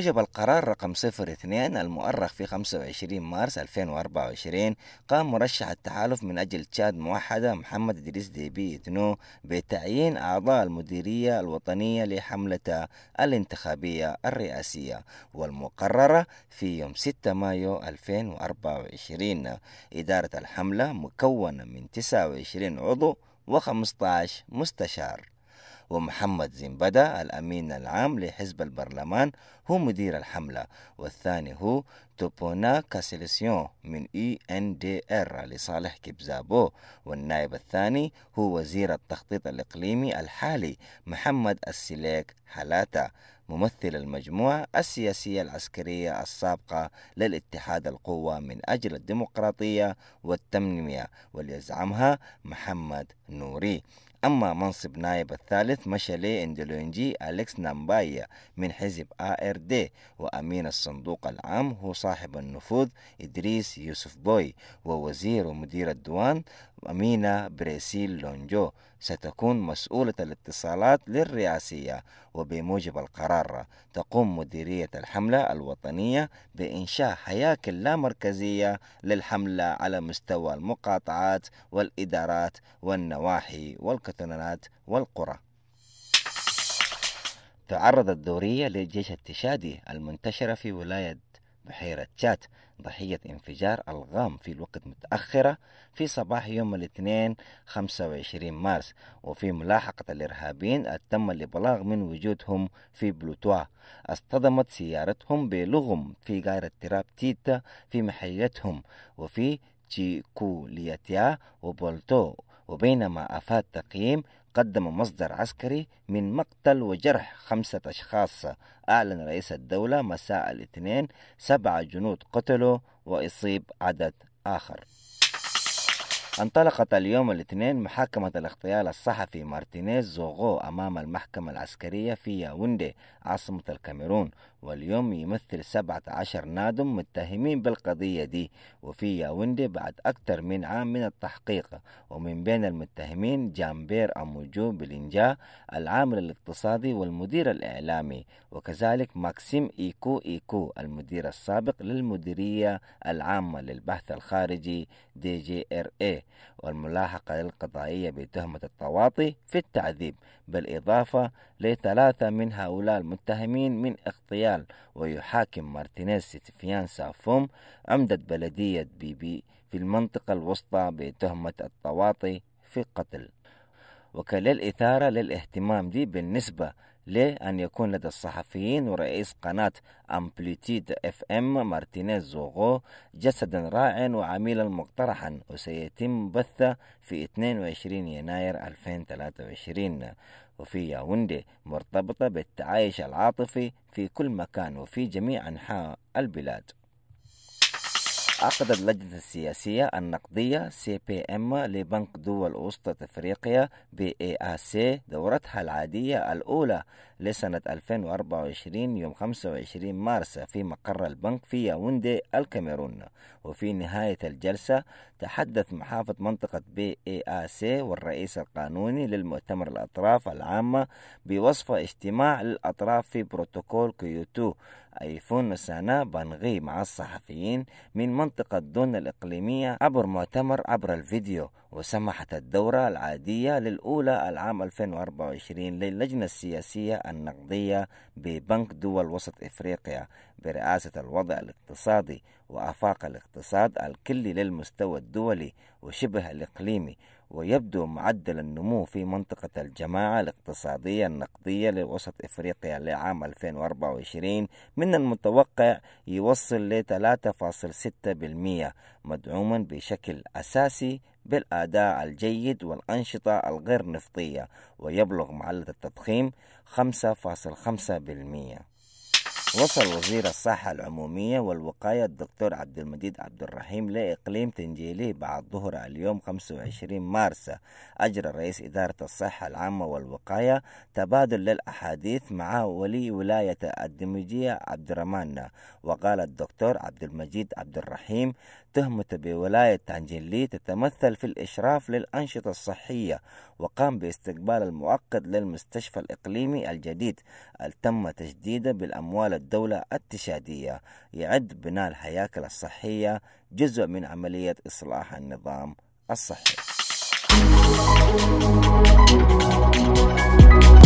بموجب القرار رقم 02 المؤرخ في 25 مارس 2024 قام مرشح التحالف من أجل تشاد موحدة محمد إدريس ديبي إتنو بتعيين أعضاء المديرية الوطنية لحملة الانتخابية الرئاسية والمقررة في يوم 6 مايو 2024 إدارة الحملة مكونة من 29 عضو و15 مستشار ومحمد زينبدا الأمين العام لحزب البرلمان هو مدير الحملة والثاني هو توبونا كاسيليسيون من اي ان دي ار لصالح كبزابو والنائب الثاني هو وزير التخطيط الإقليمي الحالي محمد السليك حلاتا ممثل المجموعة السياسية العسكرية السابقة للاتحاد القوة من أجل الديمقراطية والتنمية وليزعمها محمد نوري أما منصب نائب الثالث مشى لإندولونجي أليكس نامبايا من حزب آر دي وأمين الصندوق العام هو صاحب النفوذ إدريس يوسف بوي ووزير ومدير الديوان أمينة بريسيل لونجو ستكون مسؤولة الاتصالات للرئاسية وبموجب القرار تقوم مديرية الحملة الوطنية بإنشاء هياكل لا مركزية للحملة على مستوى المقاطعات والإدارات والنواحي والكتلانات والقرى تعرضت دورية لجيش التشادي المنتشرة في ولاية بحيرة تشات ضحية انفجار الغام في الوقت متأخرة في صباح يوم الاثنين 25 مارس وفي ملاحقة الإرهابيين تم الإبلاغ من وجودهم في بلوتوا اصطدمت سيارتهم بلغم في غارة تراب تيتا في محيتهم وفي تشيكولياتيا وبولتو وبينما أفاد تقييم قدم مصدر عسكري من مقتل وجرح خمسة أشخاص أعلن رئيس الدولة مساء الاثنين سبعة جنود قتلوا وأصيب عدد آخر انطلقت اليوم الاثنين محاكمة الاغتيال الصحفي مارتينيز زوغو أمام المحكمة العسكرية في ياوندي عاصمة الكاميرون واليوم يمثل 17 نادم متهمين بالقضية دي وفي ياوندي بعد أكثر من عام من التحقيق ومن بين المتهمين جامبير أموجو بلينجا العامل الاقتصادي والمدير الإعلامي وكذلك ماكسيم إيكو إيكو المدير السابق للمديرية العامة للبحث الخارجي دي جي ار اي والملاحقة القضائية بتهمة التواطي في التعذيب بالإضافة لثلاثة من هؤلاء المتهمين من اغتيال الريال ويحاكم مارتينيز ستيفيان سافوم عمدة بلدية بيبي في المنطقة الوسطى بتهمة التواطي في القتل وكالإثارة للاهتمام دي بالنسبة لأن يكون لدى الصحفيين ورئيس قناة أمبليتيد اف ام مارتينيز زوغو جسدا رائعا وعميلا مقترحا وسيتم بثه في 22 يناير 2023 وفي ياوندي مرتبطة بالتعايش العاطفي في كل مكان وفي جميع أنحاء البلاد عقدت اللجنة السياسية النقدية سي بي ام لبنك دول وسطى افريقيا بي اي دورتها العادية الاولى لسنة 2024 يوم 25 مارس في مقر البنك في ياوندي الكاميرون وفي نهاية الجلسة تحدث محافظ منطقة بي اي سي والرئيس القانوني للمؤتمر الأطراف العامة بوصف اجتماع الأطراف في بروتوكول كيوتو أيفون سانا بانغي مع الصحفيين من منطقة دون الإقليمية عبر مؤتمر عبر الفيديو وسمحت الدورة العادية للأولى العام 2024 للجنة السياسية النقدية ببنك دول وسط إفريقيا برئاسة الوضع الاقتصادي وآفاق الاقتصاد الكلي للمستوى الدولي وشبه الإقليمي ويبدو معدل النمو في منطقة الجماعة الاقتصادية النقدية لوسط إفريقيا لعام 2024 من المتوقع يوصل ل 3.6% مدعوما بشكل أساسي بالأداء الجيد والأنشطة الغير نفطية ويبلغ معدل التضخيم 5.5% وصل وزير الصحة العمومية والوقاية الدكتور عبد المجيد عبد الرحيم لإقليم تنجيلي بعد ظهر اليوم 25 مارس أجرى رئيس إدارة الصحة العامة والوقاية تبادل للأحاديث مع ولي ولاية الدمجية عبد الرمان وقال الدكتور عبد المجيد عبد الرحيم تهمة بولاية تنجيلي تتمثل في الإشراف للأنشطة الصحية وقام باستقبال المؤقت للمستشفى الإقليمي الجديد تم تجديده بالأموال الدولة التشادية يعد بناء الهياكل الصحية جزء من عملية إصلاح النظام الصحي.